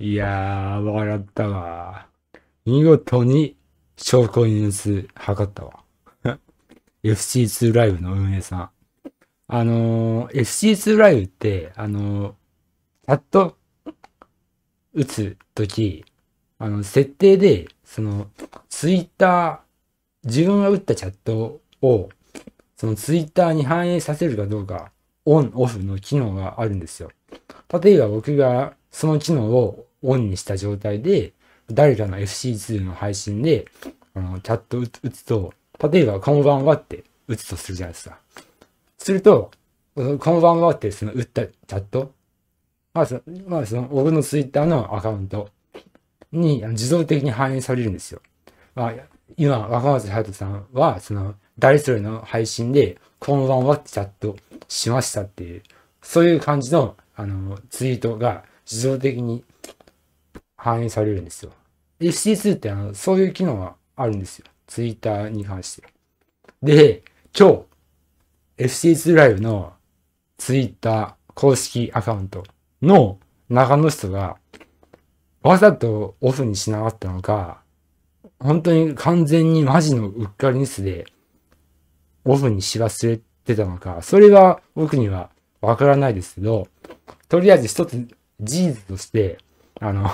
いやー、わかったわ。見事に証拠隠滅測ったわ。FC2 ライブの運営さん。あのー、FC2 ライブって、あのー、チャット打つとき、あの、設定で、その、ツイッター、自分が打ったチャットを、そのツイッターに反映させるかどうか、オン、オフの機能があるんですよ。例えば僕がその機能をオンにした状態で、誰かの FC2 の配信で、あの、チャット打つと、例えば、こんばんはって打つとするじゃないですか。すると、こんばんはって、その打ったチャット、まあそ、まあ、その、僕のツイッターのアカウントに自動的に反映されるんですよ。まあ、今、若松隼人さんは、その、誰それの配信で、こんばんはってチャットしましたっていう、そういう感じの、あの、ツイートが自動的に反映されるんですよ。FC2 ってあの、そういう機能があるんですよ。Twitter に関して。で、今日、FC2 ライブの Twitter 公式アカウントの中の人が、わざとオフにしなかったのか、本当に完全にマジのうっかりミスで、オフにし忘れてたのか、それは僕にはわからないですけど、とりあえず一つ事実として、あの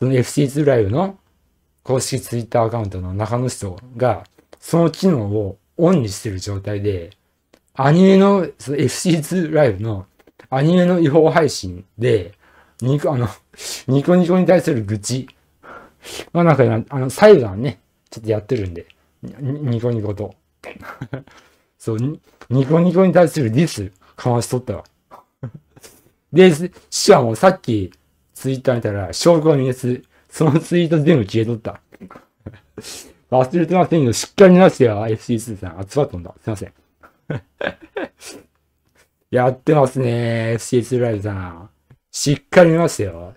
その FC2 ライブの公式ツイッターアカウントの中の人が、その機能をオンにしてる状態で、アニメの、その FC2 ライブのアニメの違法配信で、ニコ、あの、ニコニコに対する愚痴。まあなんかあの、裁判ね、ちょっとやってるんで、ニコニコと。そうニ、ニコニコに対するディス、かましとったわ。で、しかもさっき、ツイッター見たら、証拠が見えず、そのツイート全部消えとった。忘れてませんよ。しっかりなしてよ。FC2 さん集まったんだ。すいません。やってますね。FC2 ライブさん。しっかり見ましたよ。